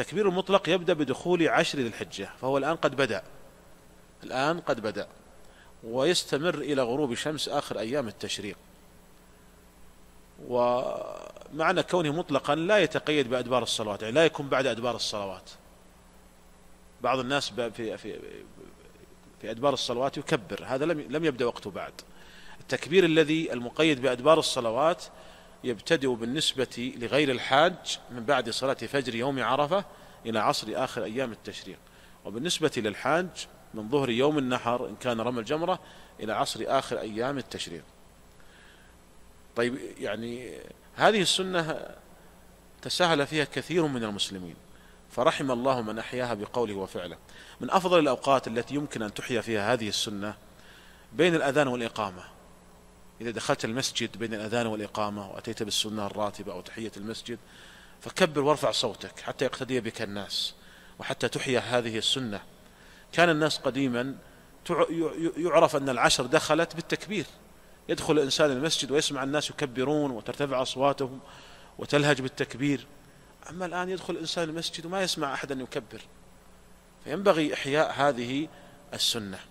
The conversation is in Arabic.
التكبير المطلق يبدأ بدخول عشر ذي الحجة فهو الآن قد بدأ الآن قد بدأ ويستمر إلى غروب الشمس آخر أيام التشريق ومعنى كونه مطلقا لا يتقيد بأدبار الصلوات يعني لا يكون بعد أدبار الصلوات بعض الناس في في في أدبار الصلوات يكبر هذا لم لم يبدأ وقته بعد التكبير الذي المقيد بأدبار الصلوات يبتدئ بالنسبة لغير الحاج من بعد صلاة فجر يوم عرفة إلى عصر آخر أيام التشريق وبالنسبة للحاج من ظهر يوم النحر إن كان رمى الجمرة إلى عصر آخر أيام التشريق طيب يعني هذه السنة تساهل فيها كثير من المسلمين فرحم الله من أحياها بقوله وفعله من أفضل الأوقات التي يمكن أن تحيا فيها هذه السنة بين الأذان والإقامة إذا دخلت المسجد بين الأذان والإقامة وأتيت بالسنة الراتبة أو تحية المسجد فكبر وارفع صوتك حتى يقتدي بك الناس وحتى تحيا هذه السنة كان الناس قديما يعرف أن العشر دخلت بالتكبير يدخل الإنسان المسجد ويسمع الناس يكبرون وترتفع أصواتهم وتلهج بالتكبير أما الآن يدخل الإنسان المسجد وما يسمع أحدا يكبر فينبغي إحياء هذه السنه